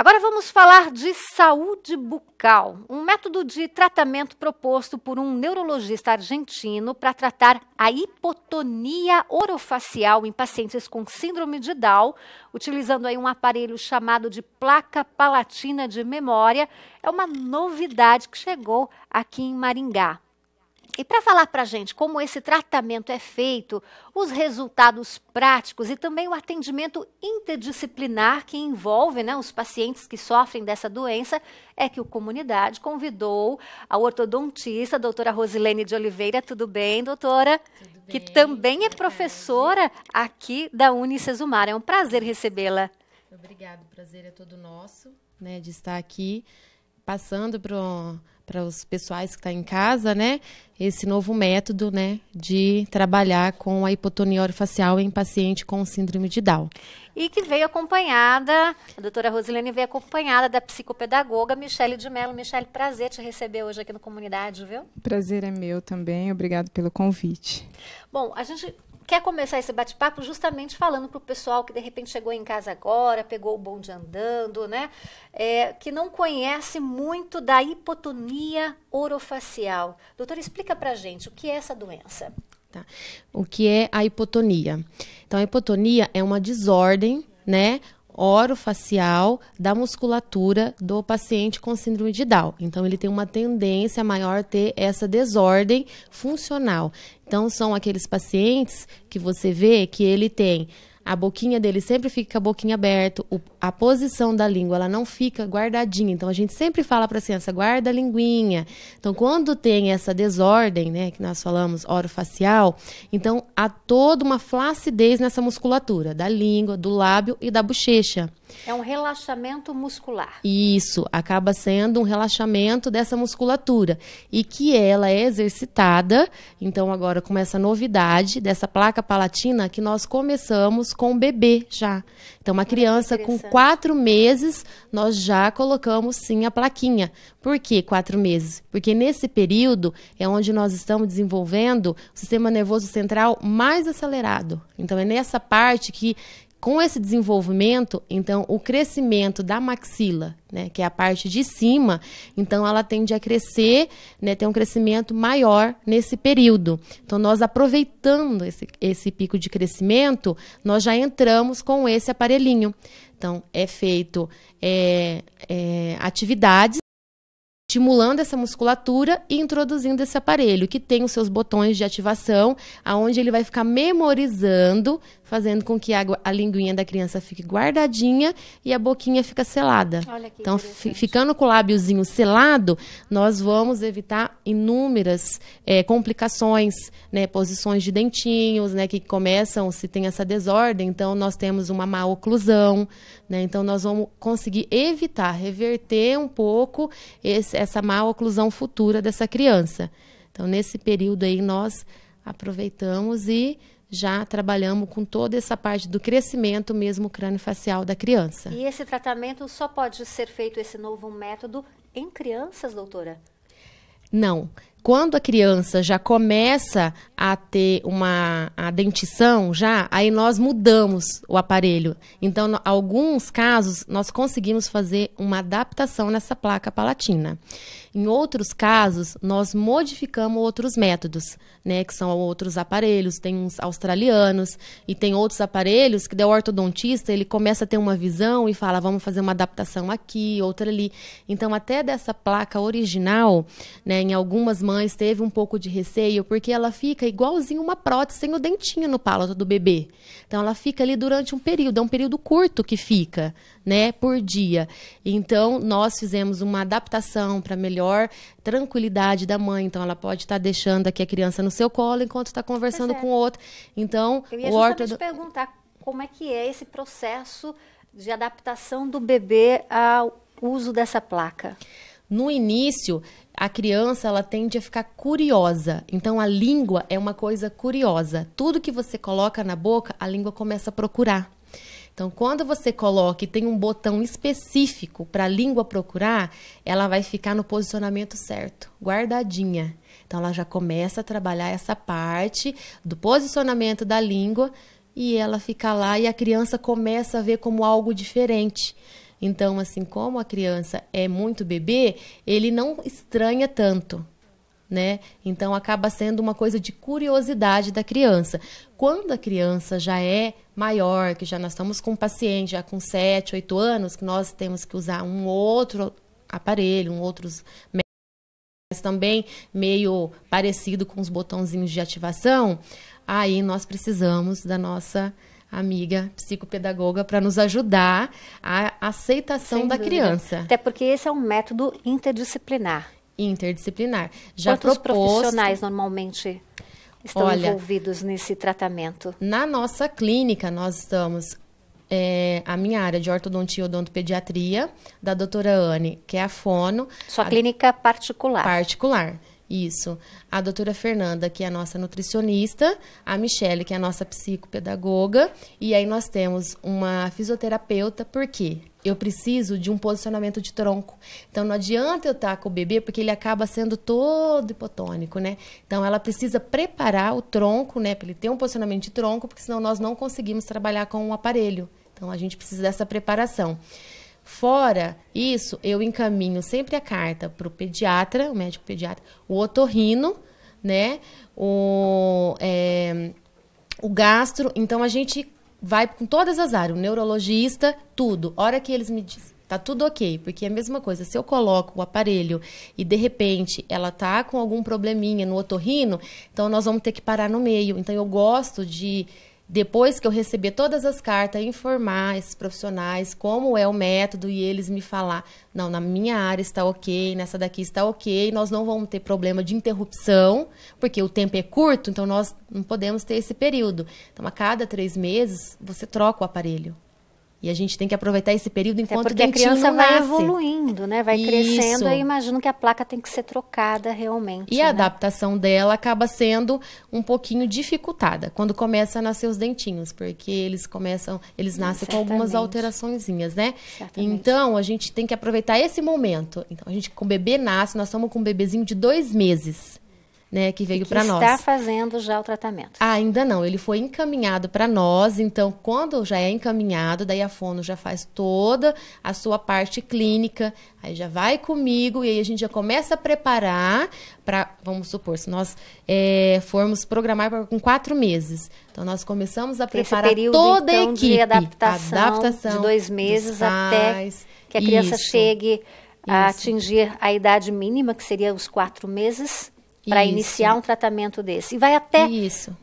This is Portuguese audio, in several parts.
Agora vamos falar de saúde bucal, um método de tratamento proposto por um neurologista argentino para tratar a hipotonia orofacial em pacientes com síndrome de Down, utilizando aí um aparelho chamado de placa palatina de memória. É uma novidade que chegou aqui em Maringá. E para falar para a gente como esse tratamento é feito, os resultados práticos e também o atendimento interdisciplinar que envolve né, os pacientes que sofrem dessa doença, é que o Comunidade convidou a ortodontista, a doutora Rosilene de Oliveira. Tudo bem, doutora? Tudo bem. Que também é professora aqui da Unicesumar. É um prazer recebê-la. Obrigada, o prazer é todo nosso né, de estar aqui passando para para os pessoais que estão tá em casa, né? Esse novo método, né, de trabalhar com a hipotonia orofacial em paciente com síndrome de Down. E que veio acompanhada, a doutora Rosilene veio acompanhada da psicopedagoga Michele de Mello. Michele, prazer te receber hoje aqui no Comunidade, viu? Prazer é meu também, obrigado pelo convite. Bom, a gente quer começar esse bate-papo justamente falando para o pessoal que de repente chegou em casa agora, pegou o bonde andando, né? É, que não conhece muito da hipotonia orofacial. Doutora, explica para gente o que é essa doença. Tá. O que é a hipotonia? Então, a hipotonia é uma desordem, né? orofacial da musculatura do paciente com síndrome de Down. Então, ele tem uma tendência maior a ter essa desordem funcional. Então, são aqueles pacientes que você vê que ele tem a boquinha dele sempre fica com a boquinha aberta, o, a posição da língua ela não fica guardadinha. Então a gente sempre fala para a criança guarda a linguinha. Então quando tem essa desordem, né, que nós falamos orofacial, então há toda uma flacidez nessa musculatura da língua, do lábio e da bochecha. É um relaxamento muscular. Isso, acaba sendo um relaxamento dessa musculatura e que ela é exercitada. Então agora com essa novidade dessa placa palatina que nós começamos com o bebê já. Então uma criança com quatro meses nós já colocamos sim a plaquinha. Por que quatro meses? Porque nesse período é onde nós estamos desenvolvendo o sistema nervoso central mais acelerado. Então é nessa parte que com esse desenvolvimento, então, o crescimento da maxila, né, que é a parte de cima, então ela tende a crescer, né, ter um crescimento maior nesse período. Então, nós aproveitando esse, esse pico de crescimento, nós já entramos com esse aparelhinho. Então, é feito é, é, atividades estimulando essa musculatura e introduzindo esse aparelho, que tem os seus botões de ativação, aonde ele vai ficar memorizando fazendo com que a, a linguinha da criança fique guardadinha e a boquinha fica selada. então, ficando com o lábiozinho selado, nós vamos evitar inúmeras é, complicações, né, posições de dentinhos, né, que começam se tem essa desordem. Então, nós temos uma má oclusão, né, então nós vamos conseguir evitar, reverter um pouco esse, essa má oclusão futura dessa criança. Então, nesse período aí, nós aproveitamos e já trabalhamos com toda essa parte do crescimento mesmo crânio-facial da criança. E esse tratamento só pode ser feito, esse novo método, em crianças, doutora? Não quando a criança já começa a ter uma a dentição já, aí nós mudamos o aparelho. Então, no, alguns casos nós conseguimos fazer uma adaptação nessa placa palatina. Em outros casos, nós modificamos outros métodos, né, que são outros aparelhos, tem uns australianos e tem outros aparelhos que o ortodontista, ele começa a ter uma visão e fala, vamos fazer uma adaptação aqui, outra ali. Então, até dessa placa original, né, em algumas mães teve um pouco de receio porque ela fica igualzinho uma prótese sem o dentinho no palato do bebê. Então ela fica ali durante um período, é um período curto que fica, né, por dia. Então nós fizemos uma adaptação para melhor tranquilidade da mãe. Então ela pode estar tá deixando aqui a criança no seu colo enquanto está conversando é com o outro. Então Eu ia o perguntar como é que é esse processo de adaptação do bebê ao uso dessa placa. No início, a criança ela tende a ficar curiosa. Então a língua é uma coisa curiosa. Tudo que você coloca na boca, a língua começa a procurar. Então, quando você coloca e tem um botão específico para a língua procurar, ela vai ficar no posicionamento certo, guardadinha. Então, ela já começa a trabalhar essa parte do posicionamento da língua e ela fica lá e a criança começa a ver como algo diferente. Então, assim, como a criança é muito bebê, ele não estranha tanto. Né? Então acaba sendo uma coisa de curiosidade da criança. Quando a criança já é maior, que já nós estamos com um paciente já com 7, 8 anos, que nós temos que usar um outro aparelho, um outros também meio parecido com os botãozinhos de ativação, aí nós precisamos da nossa amiga psicopedagoga para nos ajudar a aceitação Sem da dúvida. criança. Até porque esse é um método interdisciplinar. Interdisciplinar. Já Quantos proposto... profissionais normalmente estão Olha, envolvidos nesse tratamento? Na nossa clínica, nós estamos é, a minha área de ortodontia e odontopediatria, da doutora Anne, que é a fono. Sua a... clínica particular. Particular. Isso. A doutora Fernanda, que é a nossa nutricionista, a Michele, que é a nossa psicopedagoga, e aí nós temos uma fisioterapeuta, por quê? Eu preciso de um posicionamento de tronco. Então não adianta eu estar tá com o bebê porque ele acaba sendo todo hipotônico, né? Então ela precisa preparar o tronco, né, para ele ter um posicionamento de tronco, porque senão nós não conseguimos trabalhar com o um aparelho. Então a gente precisa dessa preparação. Fora isso, eu encaminho sempre a carta para o pediatra, o médico pediatra, o otorrino, né? O, é, o gastro. Então a gente vai com todas as áreas, o neurologista, tudo. Hora que eles me dizem. Tá tudo ok, porque é a mesma coisa. Se eu coloco o aparelho e de repente ela tá com algum probleminha no otorrino, então nós vamos ter que parar no meio. Então eu gosto de depois que eu receber todas as cartas, informar esses profissionais como é o método e eles me falar, não, na minha área está ok, nessa daqui está ok, nós não vamos ter problema de interrupção, porque o tempo é curto, então nós não podemos ter esse período. Então, a cada três meses, você troca o aparelho. E a gente tem que aproveitar esse período enquanto o dentinho a criança vai evoluindo, né? Vai Isso. crescendo. Eu imagino que a placa tem que ser trocada realmente. E né? a adaptação dela acaba sendo um pouquinho dificultada quando começa a nascer os dentinhos, porque eles começam, eles hum, nascem com algumas alterações, né? Então a gente tem que aproveitar esse momento. Então a gente com o bebê nasce, nós estamos com um bebezinho de dois meses né, que veio para nós. Está fazendo já o tratamento? Ah, ainda não. Ele foi encaminhado para nós. Então, quando já é encaminhado, daí a fono já faz toda a sua parte clínica. Aí já vai comigo e aí a gente já começa a preparar para, vamos supor, se nós é, formos programar pra, com quatro meses. Então, nós começamos a preparar período, toda então, a equipe. De adaptação, adaptação de dois meses até que a criança isso, chegue a atingir a idade mínima, que seria os quatro meses para iniciar um tratamento desse. E vai até Isso.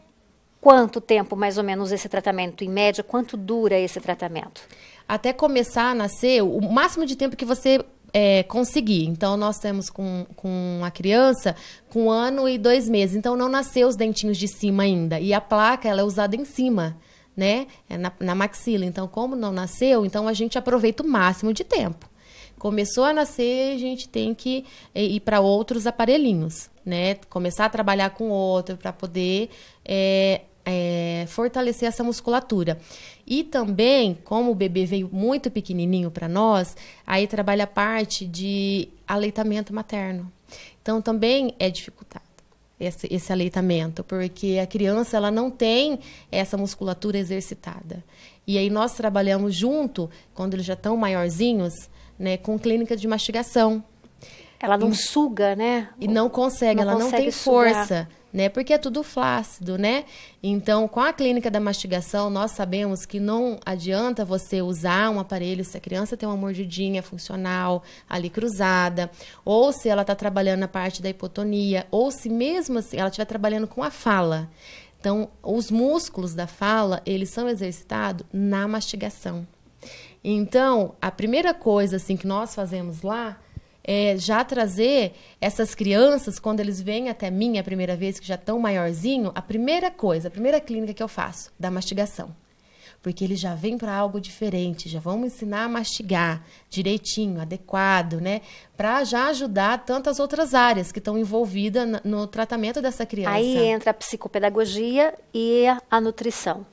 quanto tempo, mais ou menos, esse tratamento? Em média, quanto dura esse tratamento? Até começar a nascer, o máximo de tempo que você é, conseguir. Então, nós temos com, com a criança com um ano e dois meses. Então, não nasceu os dentinhos de cima ainda. E a placa, ela é usada em cima né? É na, na, maxila. Então, como não nasceu, então a gente aproveita o máximo de tempo. Começou a nascer, a gente tem que eh, ir para outros aparelhinhos, né? Começar a trabalhar com outro para poder é, é, fortalecer essa musculatura. E também, como o bebê veio muito pequenininho para nós, aí trabalha a parte de aleitamento materno. Então também é dificultado esse, esse aleitamento, porque a criança ela não tem essa musculatura exercitada. E aí nós trabalhamos junto, quando eles já estão maiorzinhos, né, com clínica de mastigação. Ela não e, suga, né? E não consegue, não ela consegue não tem sugar. força, né? Porque é tudo flácido, né? Então, com a clínica da mastigação, nós sabemos que não adianta você usar um aparelho se a criança tem uma mordidinha funcional ali cruzada, ou se ela está trabalhando na parte da hipotonia, ou se mesmo assim ela estiver trabalhando com a fala. Então, os músculos da fala, eles são exercitados na mastigação. Então, a primeira coisa assim que nós fazemos lá é já trazer essas crianças quando eles vêm até mim a primeira vez que já estão maiorzinho, a primeira coisa, a primeira clínica que eu faço, da mastigação. Porque eles já vêm para algo diferente, já vamos ensinar a mastigar direitinho, adequado, né? Para já ajudar tantas outras áreas que estão envolvidas no tratamento dessa criança. Aí entra a psicopedagogia e a nutrição.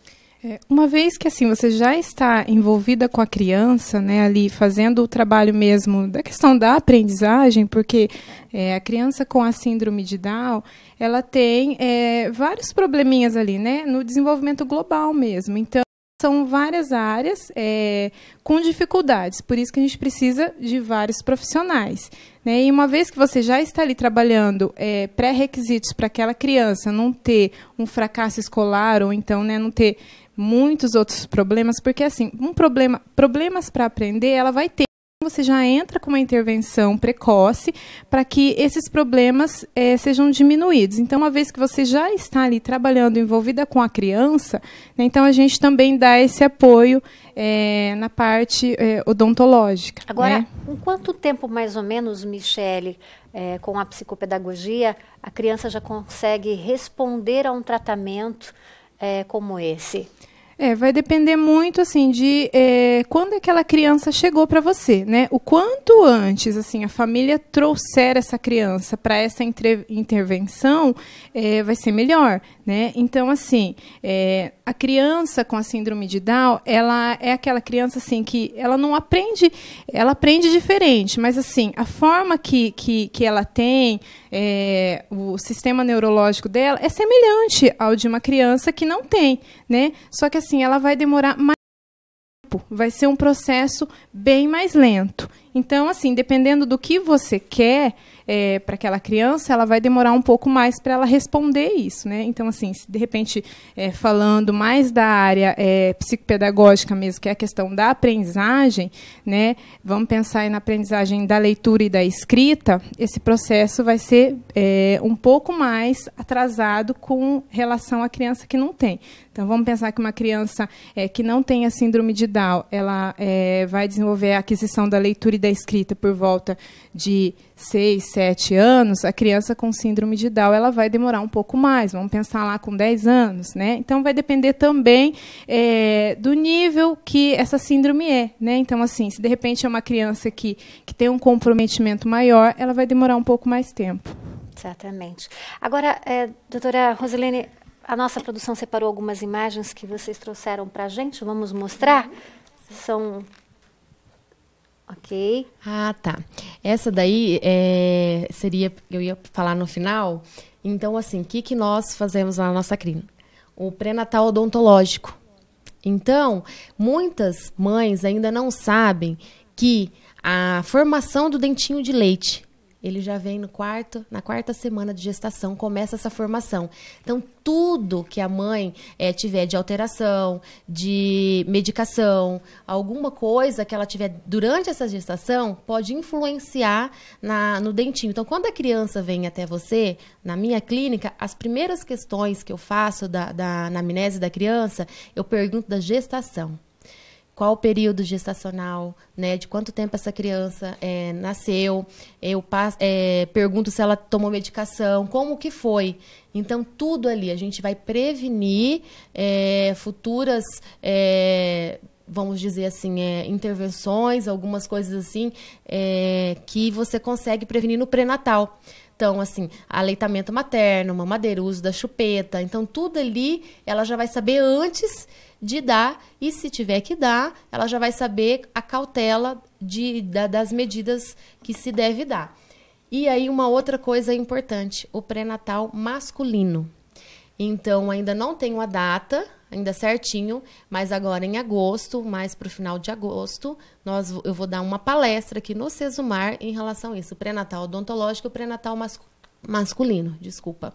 É, uma vez que assim você já está envolvida com a criança, né, ali fazendo o trabalho mesmo da questão da aprendizagem, porque é, a criança com a síndrome de Down, ela tem é, vários probleminhas ali, né, no desenvolvimento global mesmo. Então são várias áreas é, com dificuldades, por isso que a gente precisa de vários profissionais. Né? E uma vez que você já está ali trabalhando é, pré-requisitos para aquela criança não ter um fracasso escolar ou então né, não ter muitos outros problemas, porque assim, um problema, problemas para aprender, ela vai ter você já entra com uma intervenção precoce para que esses problemas é, sejam diminuídos. Então, uma vez que você já está ali trabalhando, envolvida com a criança, né, então a gente também dá esse apoio é, na parte é, odontológica. Né. Agora, né? em quanto tempo mais ou menos, Michele, com a psicopedagogia, a criança já consegue responder a um tratamento? é, como esse? É, vai depender muito assim de é, quando aquela criança chegou para você, né? O quanto antes assim a família trouxer essa criança para essa intervenção é, vai ser melhor, né? Então assim é, a criança com a síndrome de Down ela é aquela criança assim que ela não aprende, ela aprende diferente, mas assim a forma que que, que ela tem é, o sistema neurológico dela é semelhante ao de uma criança que não tem, né? Só que assim, ela vai demorar mais tempo, vai ser um processo bem mais lento. Então, assim, dependendo do que você quer é, para aquela criança, ela vai demorar um pouco mais para ela responder isso, né? Então, assim, se de repente é, falando mais da área é, psicopedagógica mesmo, que é a questão da aprendizagem, né? Vamos pensar na aprendizagem da leitura e da escrita. Esse processo vai ser é, um pouco mais atrasado com relação à criança que não tem. Então, vamos pensar que uma criança é, que não tem a síndrome de Down, ela é, vai desenvolver a aquisição da leitura e da escrita por volta de 6, 7 anos, a criança com síndrome de Down ela vai demorar um pouco mais, vamos pensar lá com 10 anos. Né? Então, vai depender também é, do nível que essa síndrome é. Né? Então, assim, se de repente é uma criança que, que tem um comprometimento maior, ela vai demorar um pouco mais tempo. Exatamente. Agora, é, doutora Rosilene, a nossa produção separou algumas imagens que vocês trouxeram para a gente, vamos mostrar? São Ok. Ah, tá. Essa daí é, seria, eu ia falar no final. Então, assim, o que, que nós fazemos na nossa crina? O pré-natal odontológico. Então, muitas mães ainda não sabem que a formação do dentinho de leite ele já vem no quarto, na quarta semana de gestação, começa essa formação. Então, tudo que a mãe é, tiver de alteração, de medicação, alguma coisa que ela tiver durante essa gestação, pode influenciar na, no dentinho. Então, quando a criança vem até você, na minha clínica, as primeiras questões que eu faço da, da anamnese da criança, eu pergunto da gestação qual o período gestacional, né, de quanto tempo essa criança é, nasceu, eu passo, é, pergunto se ela tomou medicação, como que foi. Então, tudo ali, a gente vai prevenir é, futuras é, vamos dizer assim, é, intervenções, algumas coisas assim, é, que você consegue prevenir no pré-natal. Então, assim, aleitamento materno, mamadeira, uso da chupeta. Então, tudo ali ela já vai saber antes de dar e se tiver que dar, ela já vai saber a cautela de, da, das medidas que se deve dar. E aí uma outra coisa importante, o pré-natal masculino. Então ainda não tenho a data, ainda certinho, mas agora em agosto, mais para o final de agosto, nós eu vou dar uma palestra aqui no Sesumar em relação a isso, pré-natal odontológico, pré-natal mas, masculino, desculpa.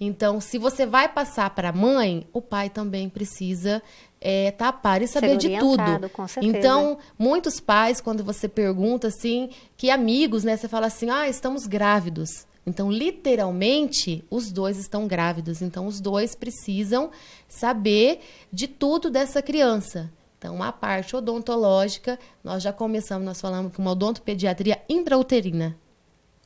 Então, se você vai passar para a mãe, o pai também precisa é, tapar e saber de tudo. Com certeza. então, muitos pais, quando você pergunta assim, que amigos, né? Você fala assim, ah, estamos grávidos. Então, literalmente, os dois estão grávidos. Então, os dois precisam saber de tudo dessa criança. Então, a parte odontológica, nós já começamos, nós falamos com uma odontopediatria intrauterina.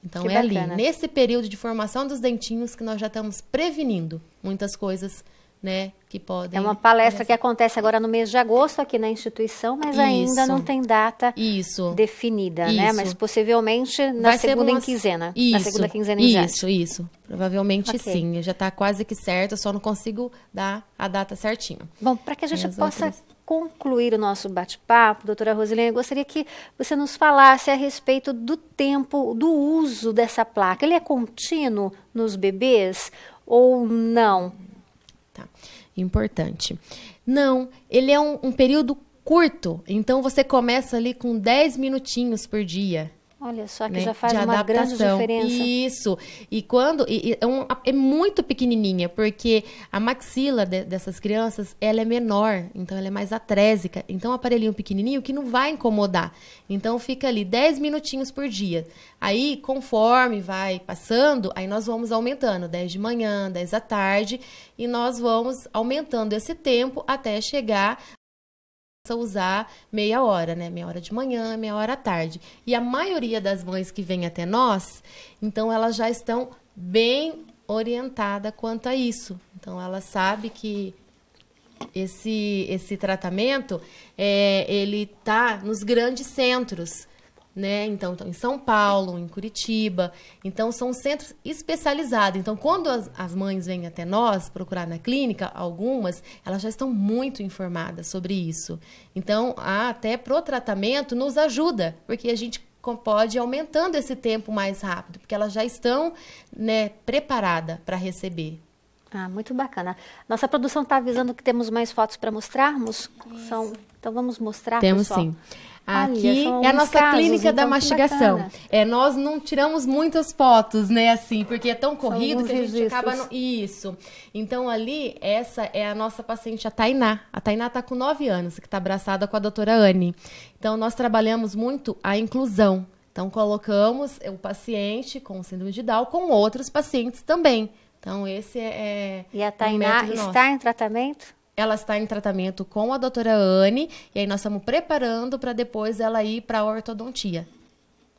Então que é bacana. ali, nesse período de formação dos dentinhos, que nós já estamos prevenindo muitas coisas, né, que podem. É uma palestra que acontece agora no mês de agosto aqui na instituição, mas Isso. ainda não tem data Isso. definida, né? Isso. né? Mas possivelmente na Vai segunda quinzena. Isso. Na segunda quinzena em Isso, isso. Provavelmente okay. sim. Já está quase que certo, só não consigo dar a data certinha. Bom, para que a gente As possa outras concluir o nosso bate-papo, doutora Rosilene, eu gostaria que você nos falasse a respeito do tempo do uso dessa placa. Ele é contínuo nos bebês ou não? Tá. Importante. Não, ele é um, um período curto, então você começa ali com 10 minutinhos por dia. Olha só que né? já faz de uma adaptação. grande diferença. Isso. E quando e, e, é, um, é, muito pequenininha, porque a maxila de, dessas crianças, ela é menor, então ela é mais atrésica. Então um aparelhinho pequenininho que não vai incomodar. Então fica ali 10 minutinhos por dia. Aí, conforme vai passando, aí nós vamos aumentando, 10 de manhã, 10 da tarde, e nós vamos aumentando esse tempo até chegar usar meia hora, né? Meia hora de manhã, meia hora à tarde. E a maioria das mães que vem até nós, então elas já estão bem orientada quanto a isso. Então ela sabe que esse esse tratamento é, ele tá nos grandes centros né? Então, tá em São Paulo, em Curitiba. Então, são centros especializados. Então, quando as, as mães vêm até nós procurar na clínica, algumas, elas já estão muito informadas sobre isso. Então, até pro tratamento nos ajuda, porque a gente pode ir aumentando esse tempo mais rápido, porque elas já estão né, preparadas para receber. Ah, muito bacana. Nossa produção está avisando que temos mais fotos para mostrarmos. São... Então vamos mostrar. Temos pessoal. sim. Aqui é a nossa casos, clínica então, da mastigação. É, nós não tiramos muitas fotos, né, assim, porque é tão corrido que a gente registros. acaba. No... Isso. Então, ali, essa é a nossa paciente, a Tainá. A Tainá está com 9 anos, que está abraçada com a doutora Anne. Então, nós trabalhamos muito a inclusão. Então, colocamos o paciente com síndrome de Down com outros pacientes também. Então, esse é. é e a Tainá um está nosso. em tratamento? Ela está em tratamento com a doutora Anne e aí nós estamos preparando para depois ela ir para a ortodontia.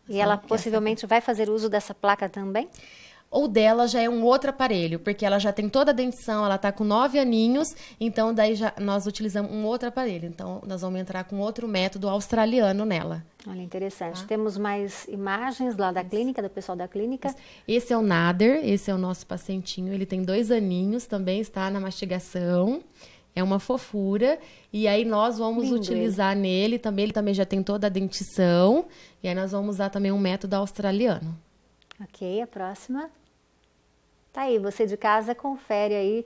E ela possivelmente vai fazer uso dessa placa também? ou dela já é um outro aparelho, porque ela já tem toda a dentição, ela está com nove aninhos, então daí já nós utilizamos um outro aparelho. Então nós vamos entrar com outro método australiano nela. Olha, interessante. Tá? Temos mais imagens lá da Isso. clínica, do pessoal da clínica. Isso. Esse é o Nader, esse é o nosso pacientinho, ele tem dois aninhos, também está na mastigação. É uma fofura. E aí nós vamos Lindo utilizar nele também. Ele também já tem toda a dentição. E aí nós vamos usar também um método australiano. Ok, a próxima. Tá aí, você de casa confere aí.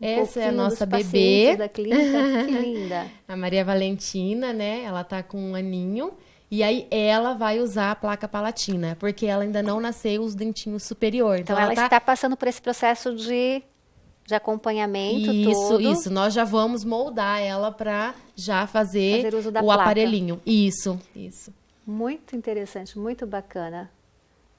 Um Essa é a nossa bebê. Da clínica. que linda. A Maria Valentina, né? Ela tá com um aninho. E aí ela vai usar a placa palatina, porque ela ainda não nasceu os dentinhos superiores Então, então ela, ela tá... está passando por esse processo de de acompanhamento isso, todo. Isso, Nós já vamos moldar ela para já fazer, fazer uso da o placa. aparelhinho. Isso, isso. Muito interessante, muito bacana.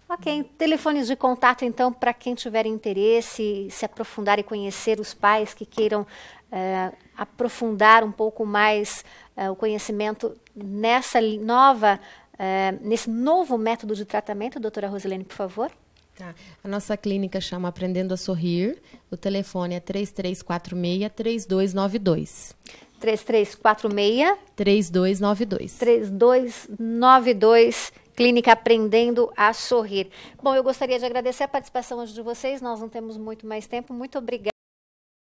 Ok, telefones de contato então para quem tiver interesse, se aprofundar e conhecer os pais que queiram é, aprofundar um pouco mais é, o conhecimento nessa nova, é, nesse novo método de tratamento, doutora Rosilene, por favor. Tá. A nossa clínica chama Aprendendo a Sorrir. O telefone é 3346-3292. 3346? 3292. 3292. Clínica Aprendendo a Sorrir. Bom, eu gostaria de agradecer a participação hoje de vocês. Nós não temos muito mais tempo. Muito obrigada.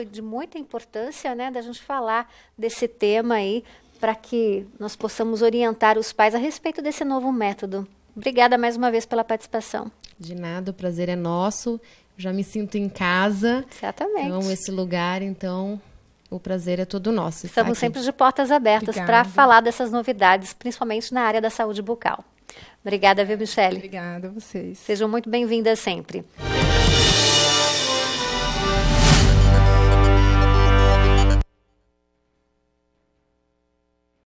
Foi de muita importância, né, da gente falar desse tema aí, para que nós possamos orientar os pais a respeito desse novo método. Obrigada mais uma vez pela participação. De nada, o prazer é nosso. Já me sinto em casa. Certamente. Amo esse lugar, então o prazer é todo nosso. Estamos aqui. sempre de portas abertas para falar dessas novidades, principalmente na área da saúde bucal. Obrigada, viu, Michele? Obrigada a vocês. Sejam muito bem-vindas sempre.